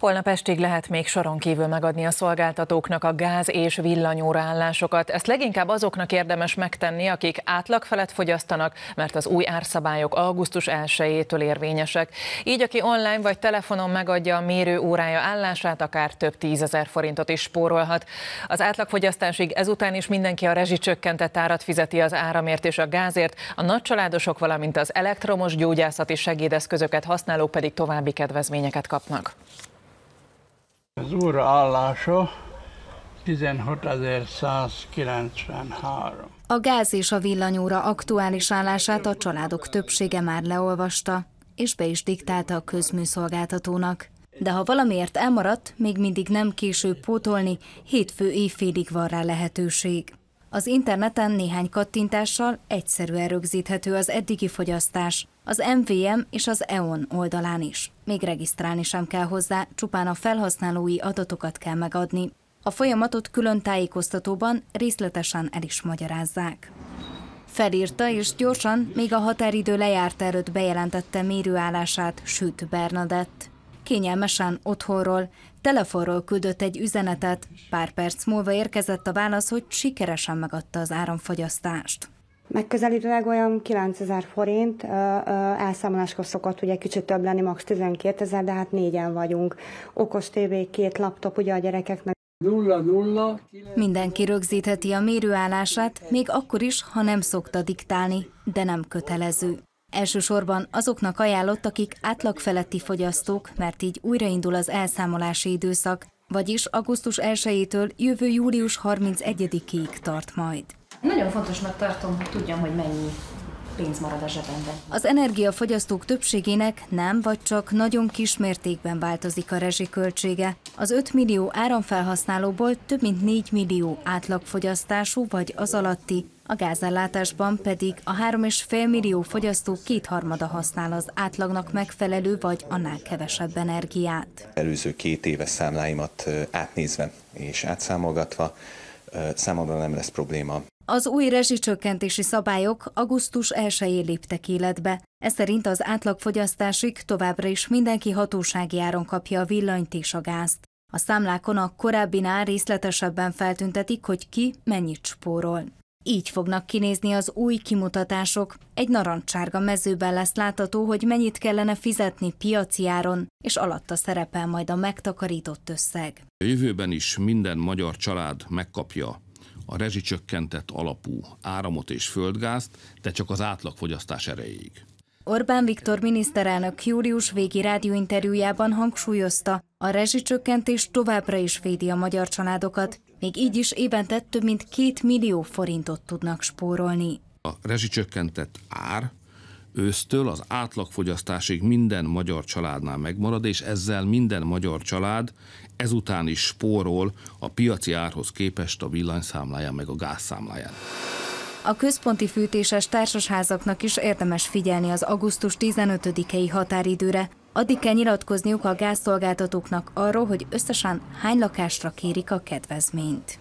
Holnap estig lehet még soron kívül megadni a szolgáltatóknak a gáz és állásokat. Ezt leginkább azoknak érdemes megtenni, akik átlag felett fogyasztanak, mert az új árszabályok augusztus 1-től érvényesek. Így aki online vagy telefonon megadja a mérő órája állását, akár több tízezer forintot is spórolhat. Az átlagfogyasztásig ezután is mindenki a rezsicsökkentett árat fizeti az áramért és a gázért, a nagycsaládosok, valamint az elektromos gyógyászati segédeszközöket használók pedig további kedvezményeket kapnak. Az óra állása 16.193. A gáz és a villanyóra aktuális állását a családok többsége már leolvasta, és be is diktálta a közműszolgáltatónak. De ha valamiért elmaradt, még mindig nem késő pótolni, hétfő évfélig van rá lehetőség. Az interneten néhány kattintással egyszerűen rögzíthető az eddigi fogyasztás, az MVM és az EON oldalán is. Még regisztrálni sem kell hozzá, csupán a felhasználói adatokat kell megadni. A folyamatot külön tájékoztatóban részletesen el is magyarázzák. Felírta és gyorsan, még a határidő lejárt előtt bejelentette mérőállását Süt Bernadett. Kényelmesen otthonról, telefonról küldött egy üzenetet, pár perc múlva érkezett a válasz, hogy sikeresen megadta az áramfogyasztást. Megközelítőleg olyan 9000 forint, elszámoláskor szokott ugye kicsit több lenni, max. 12 ezer, de hát négyen vagyunk. Okos tévé, két laptop ugye a gyerekeknek. Nulla, nulla. Mindenki rögzítheti a mérőállását, még akkor is, ha nem szokta diktálni, de nem kötelező. Elsősorban azoknak ajánlott, akik átlag feletti fogyasztók, mert így újraindul az elszámolási időszak, vagyis augusztus 1-től jövő július 31-ig tart majd. Nagyon fontosnak tartom, hogy tudjam, hogy mennyi pénz marad a zsebemben. Az energiafogyasztók többségének nem vagy csak nagyon kis mértékben változik a rezsiköltsége. Az 5 millió áramfelhasználóból több mint 4 millió átlagfogyasztású vagy az alatti, a gázellátásban pedig a 3,5 millió fogyasztó kétharmada használ az átlagnak megfelelő vagy annál kevesebb energiát. Előző két éves számláimat átnézve és átszámolgatva számomra nem lesz probléma az új rezsicsökkentési szabályok augusztus 1 léptek életbe. Ez szerint az átlagfogyasztásig továbbra is mindenki hatósági áron kapja a villanyt és a gázt. A számlákon a korábbinál részletesebben feltüntetik, hogy ki mennyit spórol. Így fognak kinézni az új kimutatások. Egy narancsárga mezőben lesz látható, hogy mennyit kellene fizetni piaci áron, és alatta szerepel majd a megtakarított összeg. A jövőben is minden magyar család megkapja a rezsicsökkentett alapú áramot és földgázt, de csak az átlagfogyasztás erejéig. Orbán Viktor miniszterelnök július végi rádióinterjújában hangsúlyozta, a rezsicsökkentés továbbra is védi a magyar családokat, még így is évente több mint két millió forintot tudnak spórolni. A rezsicsökkentett ár ősztől az átlagfogyasztásig minden magyar családnál megmarad, és ezzel minden magyar család ezután is spórol a piaci árhoz képest a villanyszámláján meg a gázszámláján. A központi fűtéses társasházaknak is érdemes figyelni az augusztus 15-i határidőre. Addig kell nyilatkozniuk a gázszolgáltatóknak arról, hogy összesen hány lakásra kérik a kedvezményt.